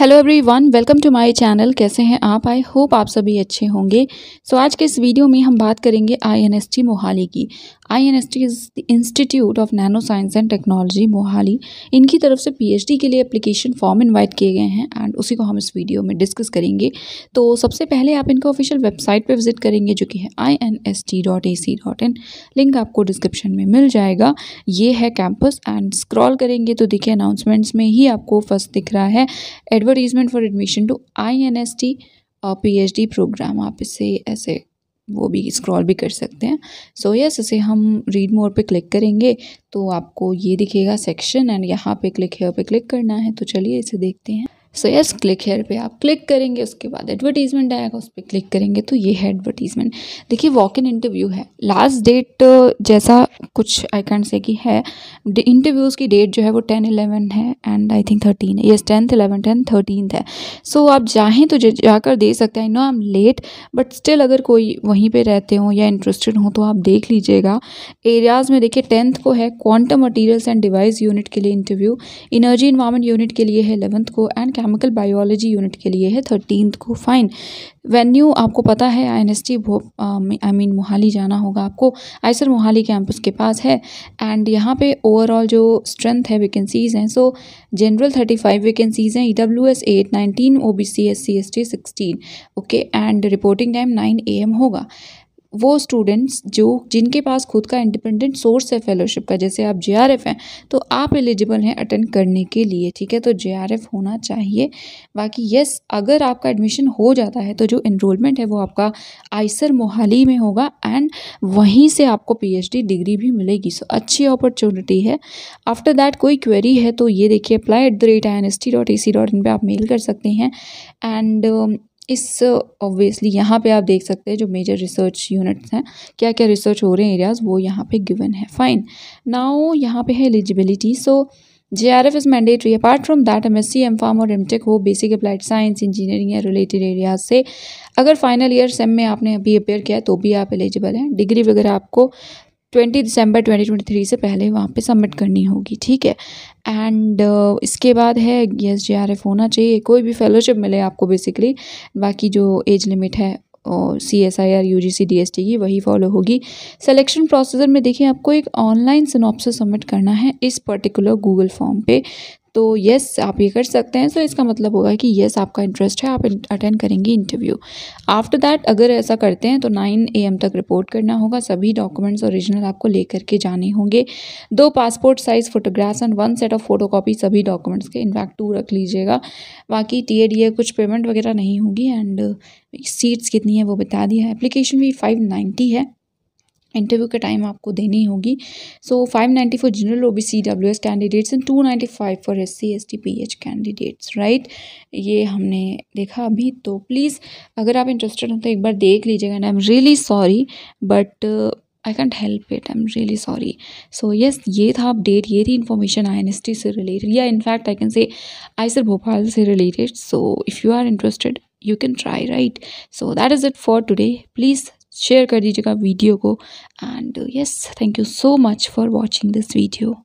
hello everyone welcome to my channel कैसे हैं आप आई होप आप सभी अच्छे होंगे सो so, आज के इस वीडियो में हम बात करेंगे आईएनएसटी मोहाली की INST institute of nano science and technology Mohali इनकी तरफ से पीएचडी के लिए एप्लीकेशन फॉर्म इनवाइट किए गए हैं एंड उसी को हम इस वीडियो में डिस्कस करेंगे तो सबसे पहले आप इनका ऑफिशियल वेबसाइट पर विजिट करेंगे जो कि है I N S T dot A C dot in link आपको डिस्क्रिप्शन में मिल जाएगा ये है कैंपस एंड स्क्रॉल करेंगे तो देखिए अनाउंसमेंट्स में ही आपको फर्स्ट दिख रहा है advertisement for admission to I N S T P H D programme आप इसे ऐसे वो भी स्क्रॉल भी कर सकते हैं सो so, यस yes, इसे हम रीड मोर पे क्लिक करेंगे तो आपको ये दिखेगा सेक्शन एंड यहाँ पे क्लिक हेयर पे क्लिक करना है तो चलिए इसे देखते हैं सो यस क्लिक हेयर पे आप क्लिक करेंगे उसके बाद एडवर्टीजमेंट आएगा उस पर क्लिक करेंगे तो ये है एडवर्टीजमेंट देखिए वॉक इन इंटरव्यू है लास्ट डेट uh, जैसा कुछ आई कैंट से कि है इंटरव्यूज़ की डेट जो है वो टेन इलेवन है एंड आई थिंक थर्टीन है yes tenth eleven ten thirteen है सो so, आप चाहें तो जाकर दे सकते हैं no I am late but still अगर कोई वहीं पर रहते हों या इंटरेस्टेड हों तो आप देख लीजिएगा एरियाज़ में देखिए टेंथ को है quantum materials and device unit के लिए इंटरव्यू इनर्जी इन्वायरमेंट यूनिट के लिए है एलेवंथ को एंड केमिकल बायोलॉजी यूनिट के लिए है थर्टीन को फाइन वेन्यू आपको पता है I N S T I mean Mohali जाना होगा आपको आयसर मोहाली कैंपस के पास है एंड यहाँ पे ओवरऑल जो स्ट्रेंथ है वैकेंसीज़ हैं so general thirty five vacancies हैं E W S eight nineteen O B C S C S T sixteen okay and reporting time nine A M होगा वो स्टूडेंट्स जो जिनके पास खुद का इंडिपेंडेंट सोर्स है फेलोशिप का जैसे आप जे हैं तो आप एलिजिबल हैं अटेंड करने के लिए ठीक है तो जे होना चाहिए बाकी यस अगर आपका एडमिशन हो जाता है तो जो इनरोलमेंट है वो आपका आइसर मोहाली में होगा एंड वहीं से आपको पीएचडी डिग्री भी मिलेगी सो अच्छी अपॉर्चुनिटी है आफ्टर दैट कोई क्वेरी है तो ये देखिए apply at the rate I N S T dot A C dot in पर आप मेल कर सकते हैं एंड इस ऑब्वियसली यहाँ पे आप देख सकते हैं जो मेजर रिसर्च यूनिट्स हैं क्या क्या रिसर्च हो रहे हैं एरियाज़ वो यहाँ पे गिवन है फाइन नाउ यहाँ पे है eligibility so J R F is mandatory apart from that M S C M pharm और एम टेक हो बेसिक अप्लाइड साइंस इंजीनियरिंग या रिलेटेड एरियाज से अगर फाइनल ईयर सेम में आपने अभी अपेयर किया है तो भी आप एलिजिबल हैं डिग्री वगैरह आपको ट्वेंटी दिसंबर 2023 से पहले वहाँ पे सबमिट करनी होगी ठीक है एंड uh, इसके बाद है यस जे आर एफ होना चाहिए कोई भी फेलोशिप मिले आपको बेसिकली बाकी जो एज लिमिट है C S I R U G C D S T की वही फॉलो होगी सिलेक्शन प्रोसीजर में देखिए आपको एक ऑनलाइन सिनॉप्सिस सबमिट करना है इस पर्टिकुलर गूगल फॉर्म पे तो येस आप ये कर सकते हैं सो so, इसका मतलब होगा कि येस आपका इंटरेस्ट है आप अटेंड करेंगी इंटरव्यू आफ्टर दैट अगर ऐसा करते हैं तो नाइन ए तक रिपोर्ट करना होगा सभी डॉक्यूमेंट्स ओरिजिनल आपको ले करके जाने होंगे दो passport size photographs and one set of photo सभी डॉक्यूमेंट्स के इनफैक्ट टू रख लीजिएगा बाकी टी ए कुछ पेमेंट वगैरह नहीं होगी एंड सीट्स कितनी है वो बता दिया है एप्लीकेशन भी फाइव है इंटरव्यू के टाइम आपको देनी होगी so five ninety for general O B C W S candidates and two ninety five for S C S T P H candidates right ये हमने देखा अभी तो प्लीज़ अगर आप इंटरेस्टेड हो तो एक बार देख लीजिएगा and I am really sorry but I can't help it I am really sorry so yes ये था अपडेट ये थी इन्फॉर्मेशन आई एन एस टी से रिलेटेड या in fact I can say I sir Bhopal से related so if you are interested you can try right so that is it for today please share कर दीजिएगा video को and yes thank you so much for watching this video